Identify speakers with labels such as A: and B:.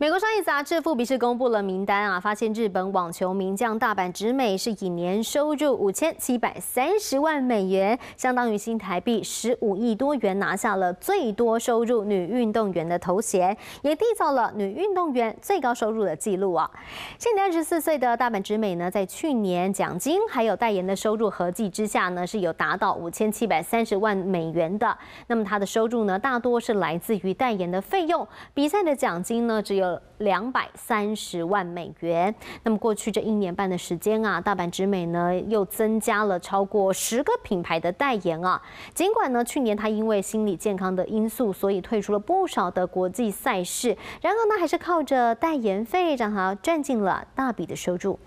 A: 美国商业杂志《富比士》公布了名单啊，发现日本网球名将大阪直美是以年收入五千七百三十万美元，相当于新台币十五亿多元，拿下了最多收入女运动员的头衔，也缔造了女运动员最高收入的记录啊。现年二十四岁的大阪直美呢，在去年奖金还有代言的收入合计之下呢，是有达到五千七百三十万美元的。那么她的收入呢，大多是来自于代言的费用，比赛的奖金呢，只有。两百三十万美元。那么过去这一年半的时间啊，大阪直美呢又增加了超过十个品牌的代言啊。尽管呢去年他因为心理健康的因素，所以退出了不少的国际赛事，然而呢还是靠着代言费让他赚进了大笔的收入。